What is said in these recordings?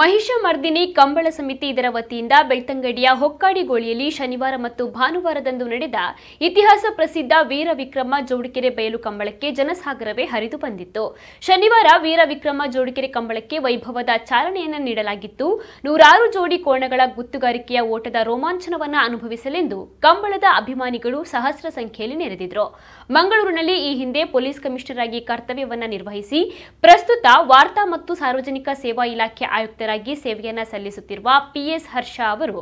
ಮಹಿಷಮರ್ದಿನಿ ಕಂಬಳ ಸಮಿತಿ ಇದರ ವತಿಯಿಂದ ಬೆಳ್ತಂಗಡಿಯ ಗೋಳಿಯಲ್ಲಿ ಶನಿವಾರ ಮತ್ತು ಭಾನುವಾರದಂದು ನಡೆದ ಇತಿಹಾಸ ಪ್ರಸಿದ್ಧ ವೀರ ವಿಕ್ರಮ ಜೋಡಿಕೆರೆ ಬಯಲು ಕಂಬಳಕ್ಕೆ ಜನಸಾಗರವೇ ಹರಿದು ಬಂದಿತ್ತು ಶನಿವಾರ ವೀರ ವಿಕ್ರಮ ಜೋಡಿಕೆರೆ ಕಂಬಳಕ್ಕೆ ವೈಭವದ ಚಾಲನೆಯನ್ನು ನೀಡಲಾಗಿತ್ತು ನೂರಾರು ಜೋಡಿ ಕೋಣಗಳ ಗುತ್ತುಗಾರಿಕೆಯ ಓಟದ ರೋಮಾಂಚನವನ್ನು ಅನುಭವಿಸಲೆಂದು ಕಂಬಳದ ಅಭಿಮಾನಿಗಳು ಸಹಸ್ರ ಸಂಖ್ಯೆಯಲ್ಲಿ ನೆರೆದಿದ್ದರು ಮಂಗಳೂರಿನಲ್ಲಿ ಈ ಹಿಂದೆ ಪೊಲೀಸ್ ಕಮಿಷನರ್ ಆಗಿ ಕರ್ತವ್ಯವನ್ನು ನಿರ್ವಹಿಸಿ ಪ್ರಸ್ತುತ ವಾರ್ತಾ ಮತ್ತು ಸಾರ್ವಜನಿಕ ಸೇವಾ ಇಲಾಖೆ ಆಯುಕ್ತರ ಸದಸ್ಯರಾಗಿ ಸೇವೆಯನ್ನ ಸಲ್ಲಿಸುತ್ತಿರುವ ಪಿಎಸ್ ಹರ್ಷ ಅವರು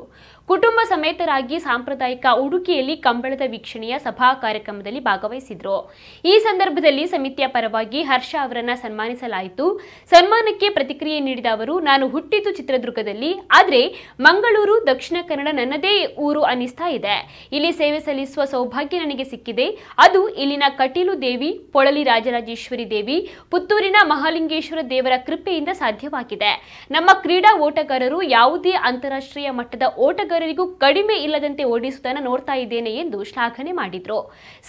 ಕುಟುಂಬ ಸಮೇತರಾಗಿ ಸಾಂಪ್ರದಾಯಿಕ ಉಡುಕಿಯಲ್ಲಿ ಕಂಬಳದ ವೀಕ್ಷಣೆಯ ಸಭಾ ಕಾರ್ಯಕ್ರಮದಲ್ಲಿ ಭಾಗವಹಿಸಿದ್ರು ಈ ಸಂದರ್ಭದಲ್ಲಿ ಸಮಿತಿಯ ಪರವಾಗಿ ಹರ್ಷ ಅವರನ್ನ ಸನ್ಮಾನಿಸಲಾಯಿತು ಸನ್ಮಾನಕ್ಕೆ ಪ್ರತಿಕ್ರಿಯೆ ನೀಡಿದ ಅವರು ನಾನು ಹುಟ್ಟಿದ್ದು ಚಿತ್ರದುರ್ಗದಲ್ಲಿ ಆದರೆ ಮಂಗಳೂರು ದಕ್ಷಿಣ ಕನ್ನಡ ನನ್ನದೇ ಊರು ಅನಿಸ್ತಾ ಇದೆ ಇಲ್ಲಿ ಸೇವೆ ಸಲ್ಲಿಸುವ ಸೌಭಾಗ್ಯ ನನಗೆ ಸಿಕ್ಕಿದೆ ಅದು ಇಲ್ಲಿನ ಕಟೀಲು ದೇವಿ ಪೊಳಲಿ ರಾಜರಾಜೇಶ್ವರಿ ದೇವಿ ಪುತ್ತೂರಿನ ಮಹಾಲಿಂಗೇಶ್ವರ ದೇವರ ಕೃಪೆಯಿಂದ ಸಾಧ್ಯವಾಗಿದೆ ನಮ್ಮ ಕ್ರೀಡಾ ಓಟಗಾರರು ಯಾವುದೇ ಅಂತಾರಾಷ್ಟ್ರೀಯ ಮಟ್ಟದ ಓಟಗಾರರಿಗೂ ಕಡಿಮೆ ಇಲ್ಲದಂತೆ ಓಡಿಸುವುದನ್ನು ನೋಡ್ತಾ ಇದ್ದೇನೆ ಎಂದು ಶ್ಲಾಘನೆ ಮಾಡಿದರು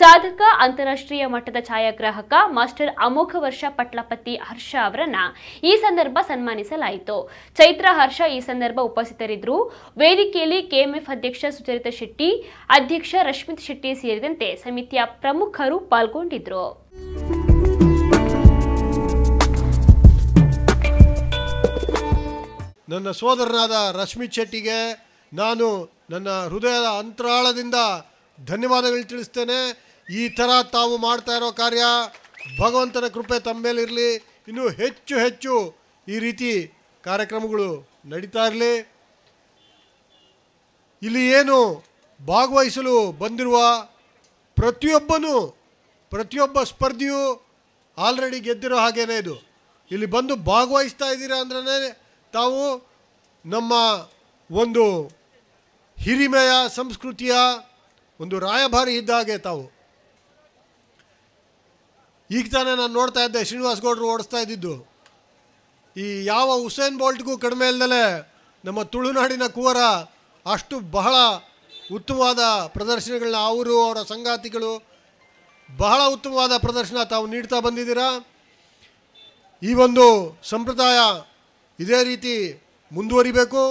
ಸಾಧಕ ಅಂತಾರಾಷ್ಟ್ರೀಯ ಮಟ್ಟದ ಛಾಯಾಗ್ರಾಹಕ ಮಾಸ್ಟರ್ ಅಮೋಘ ವರ್ಷ ಪಟ್ಲಪತಿ ಹರ್ಷ ಅವರನ್ನ ಈ ಸಂದರ್ಭ ಸನ್ಮಾನಿಸಲಾಯಿತು ಚೈತ್ರ ಹರ್ಷ ಈ ಸಂದರ್ಭ ಉಪಸ್ಥಿತರಿದ್ದರು ವೇದಿಕೆಯಲ್ಲಿ ಕೆಎಂಎಫ್ ಅಧ್ಯಕ್ಷ ಸುಚರಿತಾ ಶೆಟ್ಟಿ ಅಧ್ಯಕ್ಷ ರಶ್ಮಿತ್ ಶೆಟ್ಟಿ ಸೇರಿದಂತೆ ಸಮಿತಿಯ ಪ್ರಮುಖರು ಪಾಲ್ಗೊಂಡಿದ್ದರು ನನ್ನ ಸೋದರನಾದ ರಶ್ಮಿ ಶೆಟ್ಟಿಗೆ ನಾನು ನನ್ನ ಹೃದಯದ ಅಂತರಾಳದಿಂದ ಧನ್ಯವಾದಗಳು ತಿಳಿಸ್ತೇನೆ ಈ ಥರ ತಾವು ಮಾಡ್ತಾ ಇರೋ ಕಾರ್ಯ ಭಗವಂತನ ಕೃಪೆ ತಮ್ಮ ಮೇಲಿರಲಿ ಇನ್ನೂ ಹೆಚ್ಚು ಹೆಚ್ಚು ಈ ರೀತಿ ಕಾರ್ಯಕ್ರಮಗಳು ನಡೀತಾ ಇರಲಿ ಇಲ್ಲಿ ಏನು ಭಾಗವಹಿಸಲು ಬಂದಿರುವ ಪ್ರತಿಯೊಬ್ಬನೂ ಪ್ರತಿಯೊಬ್ಬ ಸ್ಪರ್ಧಿಯು ಆಲ್ರೆಡಿ ಗೆದ್ದಿರೋ ಹಾಗೇನೇ ಇದು ಇಲ್ಲಿ ಬಂದು ಭಾಗವಹಿಸ್ತಾ ಇದ್ದೀರಾ ಅಂದ್ರೆ ತಾವು ನಮ್ಮ ಒಂದು ಹಿರಿಮೆಯ ಸಂಸ್ಕೃತಿಯ ಒಂದು ರಾಯಭಾರಿ ಇದ್ದಾಗೆ ತಾವು ಈಗ ತಾನೇ ನಾನು ನೋಡ್ತಾ ಇದ್ದೆ ಶ್ರೀನಿವಾಸ ಗೌಡರು ಓಡಿಸ್ತಾ ಇದ್ದಿದ್ದು ಈ ಯಾವ ಹುಸೇನ್ ಬೋಲ್ಟ್ಗೂ ಕಡಿಮೆ ಇಲ್ಲದಲೇ ನಮ್ಮ ತುಳುನಾಡಿನ ಕುವರ ಅಷ್ಟು ಬಹಳ ಉತ್ತಮವಾದ ಪ್ರದರ್ಶನಗಳನ್ನ ಅವರು ಅವರ ಸಂಗಾತಿಗಳು ಬಹಳ ಉತ್ತಮವಾದ ಪ್ರದರ್ಶನ ತಾವು ನೀಡ್ತಾ ಬಂದಿದ್ದೀರಾ ಈ ಒಂದು ಸಂಪ್ರದಾಯ ಇದೇ ರೀತಿ ಮುಂದುವರಿಬೇಕು